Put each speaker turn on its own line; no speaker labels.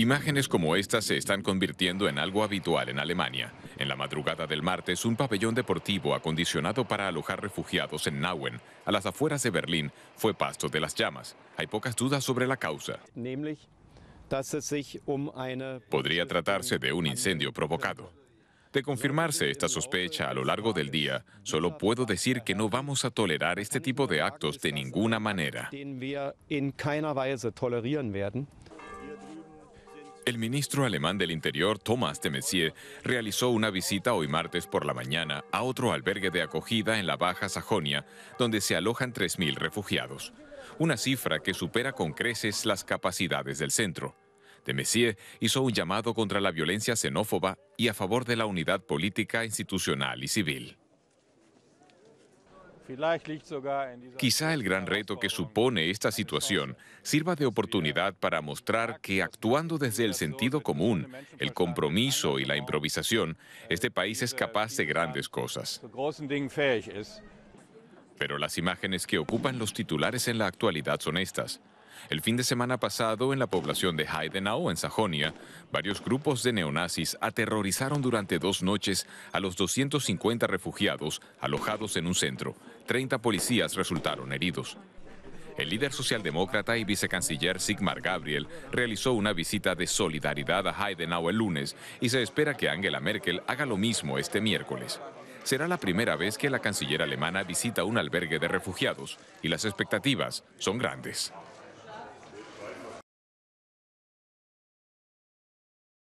Imágenes como estas se están convirtiendo en algo habitual en Alemania. En la madrugada del martes, un pabellón deportivo acondicionado para alojar refugiados en Nauen, a las afueras de Berlín, fue pasto de las llamas. Hay pocas dudas sobre la causa.
Um
Podría tratarse de un incendio provocado. De confirmarse esta sospecha a lo largo del día, solo puedo decir que no vamos a tolerar este tipo de actos de ninguna manera. El ministro alemán del Interior, Thomas de Messier realizó una visita hoy martes por la mañana a otro albergue de acogida en la Baja Sajonia, donde se alojan 3.000 refugiados, una cifra que supera con creces las capacidades del centro. De Messier hizo un llamado contra la violencia xenófoba y a favor de la unidad política, institucional y civil. Quizá el gran reto que supone esta situación sirva de oportunidad para mostrar que actuando desde el sentido común, el compromiso y la improvisación, este país es capaz de grandes cosas. Pero las imágenes que ocupan los titulares en la actualidad son estas. El fin de semana pasado, en la población de Heidenau, en Sajonia, varios grupos de neonazis aterrorizaron durante dos noches a los 250 refugiados alojados en un centro. 30 policías resultaron heridos. El líder socialdemócrata y vicecanciller Sigmar Gabriel realizó una visita de solidaridad a Heidenau el lunes y se espera que Angela Merkel haga lo mismo este miércoles será la primera vez que la canciller alemana visita un albergue de refugiados y las expectativas son grandes.